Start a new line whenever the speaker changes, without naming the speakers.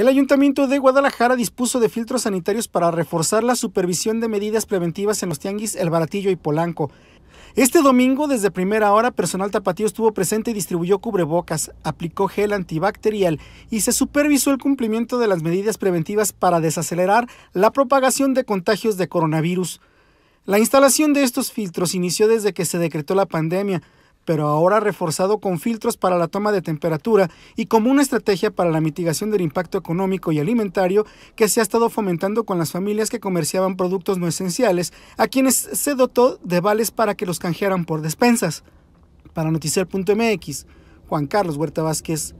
El Ayuntamiento de Guadalajara dispuso de filtros sanitarios para reforzar la supervisión de medidas preventivas en los tianguis El Baratillo y Polanco. Este domingo, desde primera hora, personal tapatío estuvo presente y distribuyó cubrebocas, aplicó gel antibacterial y se supervisó el cumplimiento de las medidas preventivas para desacelerar la propagación de contagios de coronavirus. La instalación de estos filtros inició desde que se decretó la pandemia, pero ahora reforzado con filtros para la toma de temperatura y como una estrategia para la mitigación del impacto económico y alimentario que se ha estado fomentando con las familias que comerciaban productos no esenciales, a quienes se dotó de vales para que los canjearan por despensas. Para Noticier.mx, Juan Carlos Huerta Vázquez.